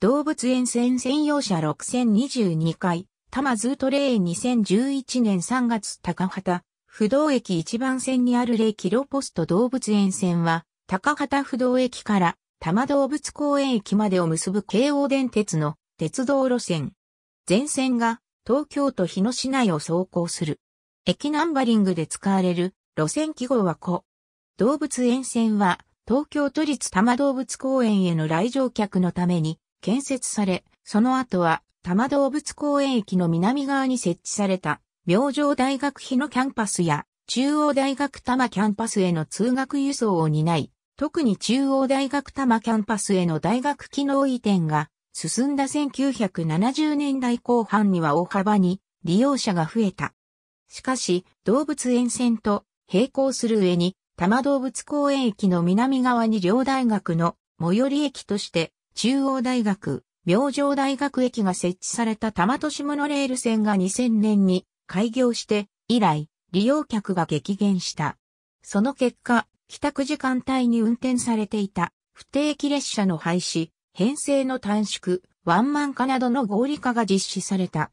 動物園線専用車6022回、多摩ズートレーン2011年3月高畑、不動駅一番線にある0キロポスト動物園線は、高畑不動駅から多摩動物公園駅までを結ぶ京王電鉄の鉄道路線。全線が東京都日野市内を走行する。駅ナンバリングで使われる路線記号は子。動物園線は東京都立多摩動物公園への来場客のために建設され、その後は多摩動物公園駅の南側に設置された、明星大学日野キャンパスや、中央大学多摩キャンパスへの通学輸送を担い、特に中央大学多摩キャンパスへの大学機能移転が進んだ1970年代後半には大幅に利用者が増えた。しかし、動物園線と並行する上に、多摩動物公園駅の南側に両大学の最寄り駅として中央大学、明星大学駅が設置された多摩都市モノレール線が2000年に開業して以来利用客が激減した。その結果、帰宅時間帯に運転されていた不定期列車の廃止、編成の短縮、ワンマン化などの合理化が実施された。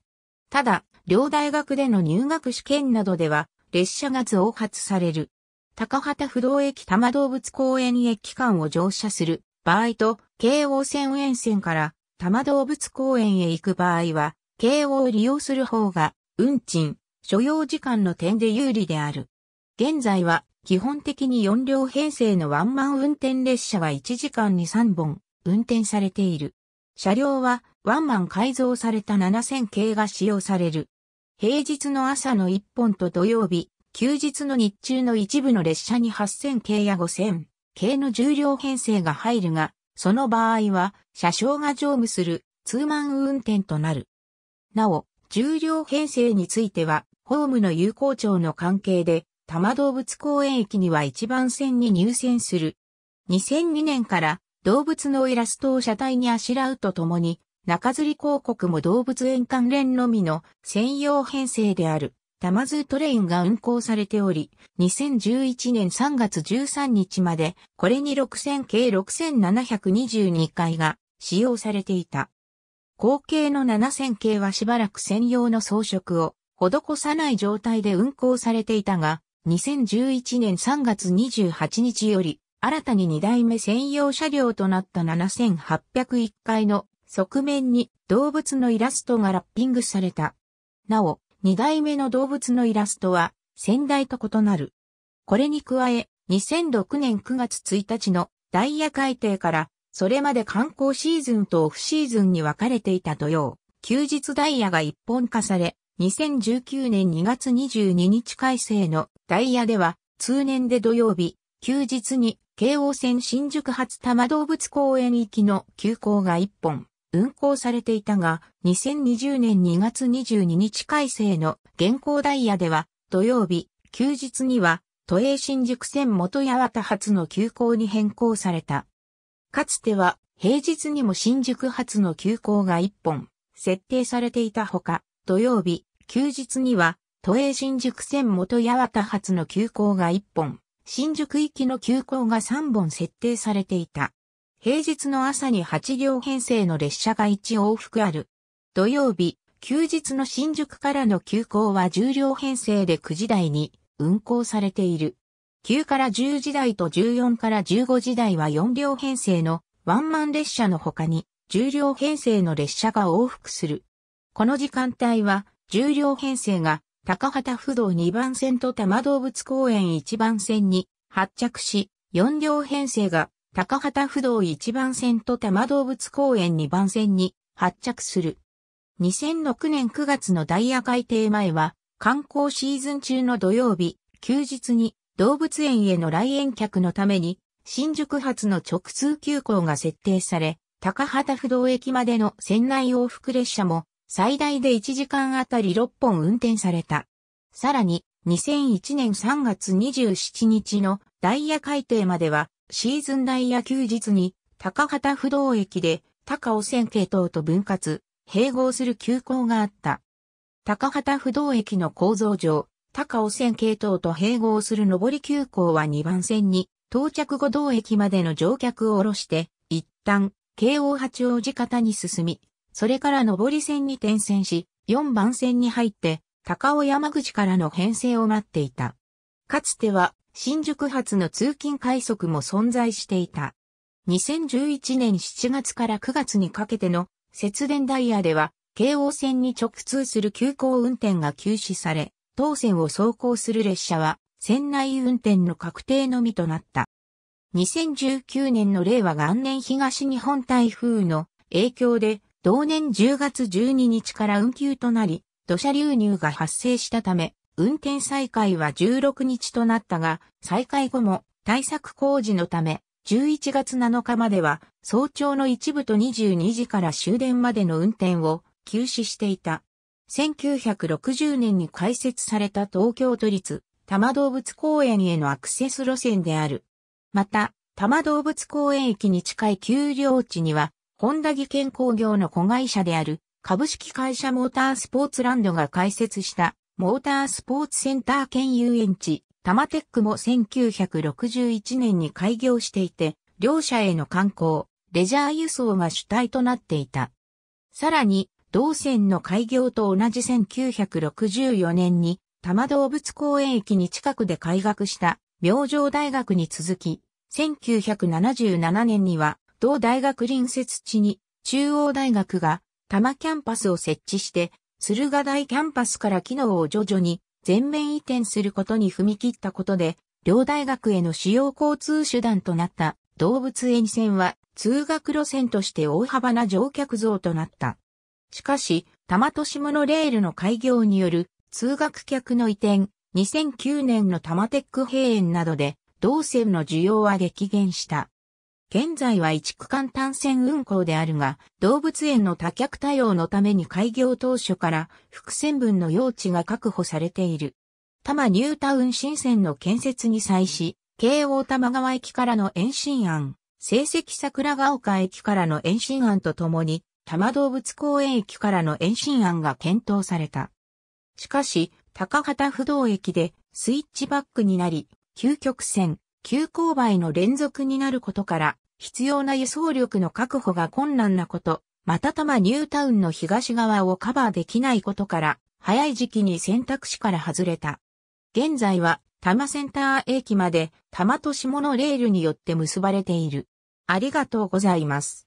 ただ、両大学での入学試験などでは列車が増発される。高畑不動駅多摩動物公園駅間を乗車する場合と京王線沿線から多摩動物公園へ行く場合は、京王を利用する方が、運賃、所要時間の点で有利である。現在は、基本的に4両編成のワンマン運転列車は1時間に3本、運転されている。車両は、ワンマン改造された7000系が使用される。平日の朝の1本と土曜日、休日の日中の一部の列車に8000系や5000系の重量編成が入るが、その場合は、車掌が乗務するツーマン運転となる。なお、重量編成については、ホームの有効長の関係で、多摩動物公園駅には一番線に入線する。2002年から動物のイラストを車体にあしらうとともに、中吊り広告も動物園関連のみの専用編成である。タマズトレインが運行されており、2011年3月13日まで、これに6000系6722回が使用されていた。後継の7000系はしばらく専用の装飾を施さない状態で運行されていたが、2011年3月28日より、新たに2代目専用車両となった7801回の側面に動物のイラストがラッピングされた。なお、2代目の動物のイラストは、先代と異なる。これに加え、2006年9月1日のダイヤ改定から、それまで観光シーズンとオフシーズンに分かれていた土曜、休日ダイヤが一本化され、2019年2月22日改正のダイヤでは、通年で土曜日、休日に京王線新宿発多摩動物公園行きの急行が1本、運行されていたが、2020年2月22日改正の現行ダイヤでは、土曜日、休日には、都営新宿線元八幡発の急行に変更された。かつては、平日にも新宿発の急行が1本、設定されていたほか、土曜日、休日には、都営新宿線元八幡発の急行が1本、新宿行きの急行が3本設定されていた。平日の朝に8両編成の列車が1往復ある。土曜日、休日の新宿からの急行は10両編成で9時台に運行されている。9から10時台と14から15時台は4両編成のワンマン列車の他に10両編成の列車が往復する。この時間帯は10両編成が高畑不動2番線と多摩動物公園1番線に発着し、4両編成が高畑不動1番線と多摩動物公園2番線に発着する。2006年9月のダイヤ改定前は、観光シーズン中の土曜日、休日に動物園への来園客のために、新宿発の直通急行が設定され、高畑不動駅までの船内往復列車も最大で1時間あたり6本運転された。さらに、2001年3月27日のダイヤ改定まではシーズン内野休日に高畑不動駅で高尾線系統と分割、併合する急行があった。高畑不動駅の構造上、高尾線系統と併合する上り急行は2番線に到着後同駅までの乗客を降ろして、一旦、京王八王子方に進み、それから上り線に転線し、4番線に入って、高尾山口からの編成を待っていた。かつては新宿発の通勤快速も存在していた。2011年7月から9月にかけての節電ダイヤでは、京王線に直通する急行運転が休止され、当線を走行する列車は、船内運転の確定のみとなった。2019年の令和元年東日本台風の影響で、同年10月12日から運休となり、土砂流入が発生したため、運転再開は16日となったが、再開後も対策工事のため、11月7日までは早朝の一部と22時から終電までの運転を休止していた。1960年に開設された東京都立多摩動物公園へのアクセス路線である。また、多摩動物公園駅に近い丘陵地には、本田技研工業の子会社である株式会社モータースポーツランドが開設したモータースポーツセンター兼遊園地、タマテックも1961年に開業していて、両社への観光、レジャー輸送が主体となっていた。さらに、同線の開業と同じ1964年に、多摩動物公園駅に近くで開学した明星大学に続き、1977年には同大学隣接地に中央大学が多摩キャンパスを設置して駿河台キャンパスから機能を徐々に全面移転することに踏み切ったことで、両大学への主要交通手段となった動物園線は通学路線として大幅な乗客増となった。しかし、多摩都市モノレールの開業による通学客の移転、2009年の多摩テック閉園などで、同線の需要は激減した。現在は一区間単線運行であるが、動物園の多客対応のために開業当初から複線分の用地が確保されている。多摩ニュータウン新線の建設に際し、京王多摩川駅からの延伸案、成績桜ヶ丘駅からの延伸案とともに、多摩動物公園駅からの延伸案が検討された。しかし、高畑不動駅でスイッチバックになり、究極線、急勾配の連続になることから、必要な輸送力の確保が困難なこと、またたまニュータウンの東側をカバーできないことから、早い時期に選択肢から外れた。現在は、多摩センター駅まで多摩と下のレールによって結ばれている。ありがとうございます。